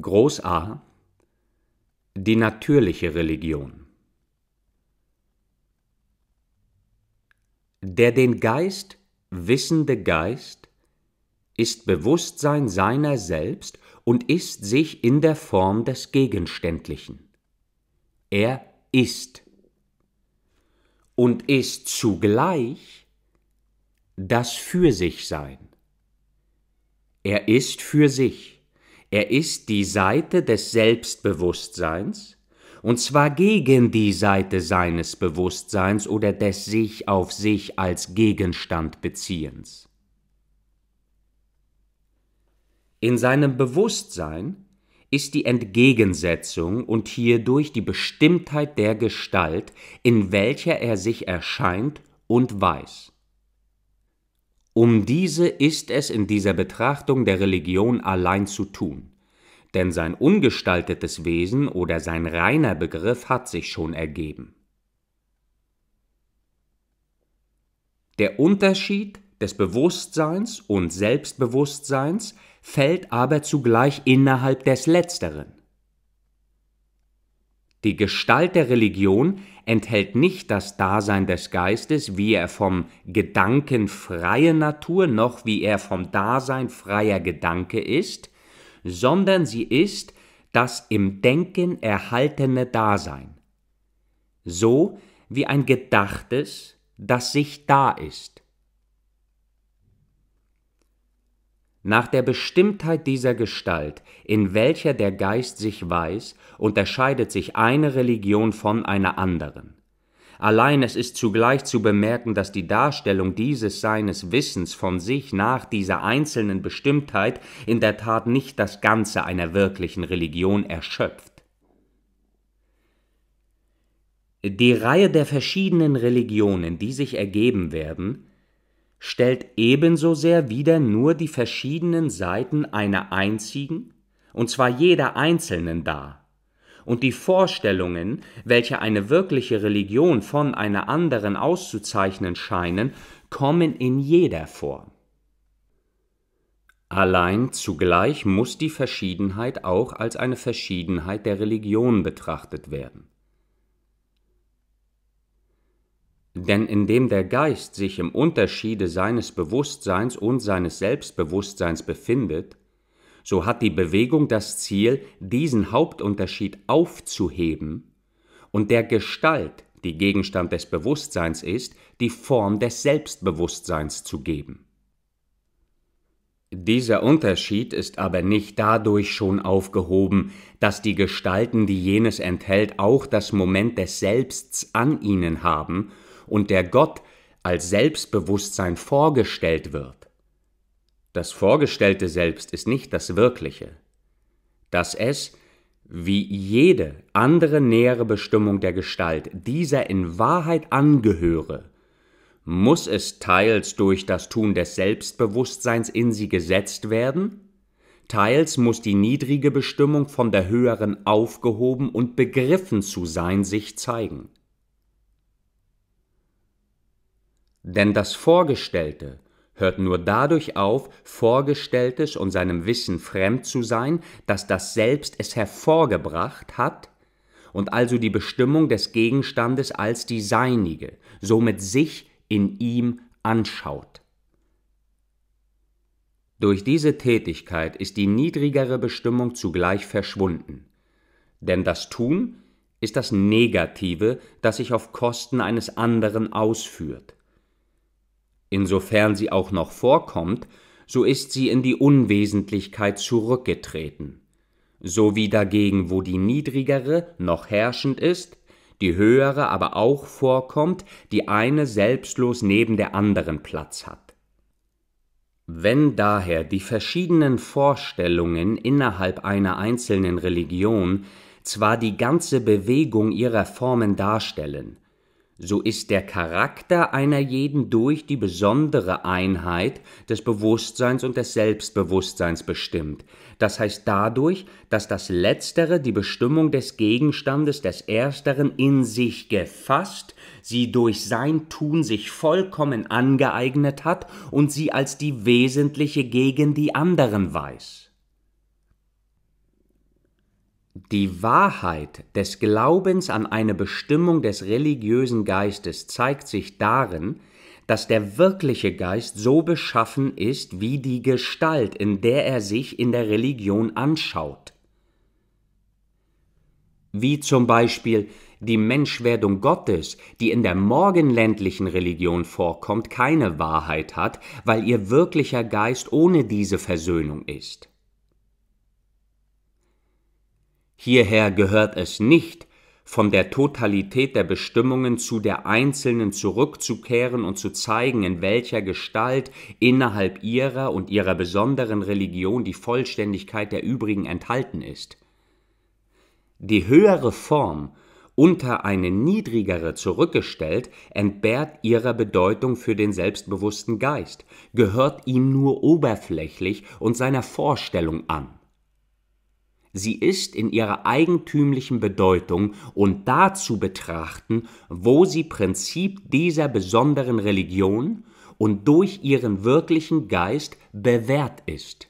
Groß A Die natürliche Religion Der den Geist wissende Geist ist Bewusstsein seiner selbst und ist sich in der Form des Gegenständlichen. Er ist und ist zugleich das Für sich Sein. Er ist für sich er ist die Seite des Selbstbewusstseins, und zwar gegen die Seite seines Bewusstseins oder des sich auf sich als Gegenstand beziehens. In seinem Bewusstsein ist die Entgegensetzung und hierdurch die Bestimmtheit der Gestalt, in welcher er sich erscheint und weiß. Um diese ist es in dieser Betrachtung der Religion allein zu tun. Denn sein ungestaltetes Wesen oder sein reiner Begriff hat sich schon ergeben. Der Unterschied des Bewusstseins und Selbstbewusstseins fällt aber zugleich innerhalb des Letzteren. Die Gestalt der Religion enthält nicht das Dasein des Geistes, wie er vom Gedanken freie Natur noch wie er vom Dasein freier Gedanke ist, sondern sie ist das im Denken erhaltene Dasein, so wie ein Gedachtes, das sich da ist. Nach der Bestimmtheit dieser Gestalt, in welcher der Geist sich weiß, unterscheidet sich eine Religion von einer anderen. Allein es ist zugleich zu bemerken, dass die Darstellung dieses seines Wissens von sich nach dieser einzelnen Bestimmtheit in der Tat nicht das Ganze einer wirklichen Religion erschöpft. Die Reihe der verschiedenen Religionen, die sich ergeben werden, stellt ebenso sehr wieder nur die verschiedenen Seiten einer einzigen, und zwar jeder einzelnen dar. Und die Vorstellungen, welche eine wirkliche Religion von einer anderen auszuzeichnen scheinen, kommen in jeder vor. Allein zugleich muss die Verschiedenheit auch als eine Verschiedenheit der Religion betrachtet werden. Denn indem der Geist sich im Unterschiede seines Bewusstseins und seines Selbstbewusstseins befindet, so hat die Bewegung das Ziel, diesen Hauptunterschied aufzuheben und der Gestalt, die Gegenstand des Bewusstseins ist, die Form des Selbstbewusstseins zu geben. Dieser Unterschied ist aber nicht dadurch schon aufgehoben, dass die Gestalten, die jenes enthält, auch das Moment des Selbsts an ihnen haben und der Gott als Selbstbewusstsein vorgestellt wird. Das vorgestellte Selbst ist nicht das Wirkliche. Dass es, wie jede andere nähere Bestimmung der Gestalt, dieser in Wahrheit angehöre, muss es teils durch das Tun des Selbstbewusstseins in sie gesetzt werden, teils muss die niedrige Bestimmung von der höheren aufgehoben und begriffen zu sein sich zeigen. Denn das Vorgestellte hört nur dadurch auf, Vorgestelltes und seinem Wissen fremd zu sein, dass das Selbst es hervorgebracht hat und also die Bestimmung des Gegenstandes als die seinige, somit sich in ihm anschaut. Durch diese Tätigkeit ist die niedrigere Bestimmung zugleich verschwunden. Denn das Tun ist das Negative, das sich auf Kosten eines anderen ausführt insofern sie auch noch vorkommt, so ist sie in die Unwesentlichkeit zurückgetreten. So wie dagegen, wo die niedrigere noch herrschend ist, die höhere aber auch vorkommt, die eine selbstlos neben der anderen Platz hat. Wenn daher die verschiedenen Vorstellungen innerhalb einer einzelnen Religion zwar die ganze Bewegung ihrer Formen darstellen, so ist der Charakter einer jeden durch die besondere Einheit des Bewusstseins und des Selbstbewusstseins bestimmt. Das heißt dadurch, dass das Letztere die Bestimmung des Gegenstandes des Ersteren in sich gefasst, sie durch sein Tun sich vollkommen angeeignet hat und sie als die wesentliche gegen die anderen weiß. Die Wahrheit des Glaubens an eine Bestimmung des religiösen Geistes zeigt sich darin, dass der wirkliche Geist so beschaffen ist wie die Gestalt, in der er sich in der Religion anschaut. Wie zum Beispiel die Menschwerdung Gottes, die in der morgenländlichen Religion vorkommt, keine Wahrheit hat, weil ihr wirklicher Geist ohne diese Versöhnung ist. Hierher gehört es nicht, von der Totalität der Bestimmungen zu der einzelnen zurückzukehren und zu zeigen, in welcher Gestalt innerhalb ihrer und ihrer besonderen Religion die Vollständigkeit der übrigen enthalten ist. Die höhere Form unter eine niedrigere zurückgestellt, entbehrt ihrer Bedeutung für den selbstbewussten Geist, gehört ihm nur oberflächlich und seiner Vorstellung an. Sie ist in ihrer eigentümlichen Bedeutung und dazu betrachten, wo sie Prinzip dieser besonderen Religion und durch ihren wirklichen Geist bewährt ist.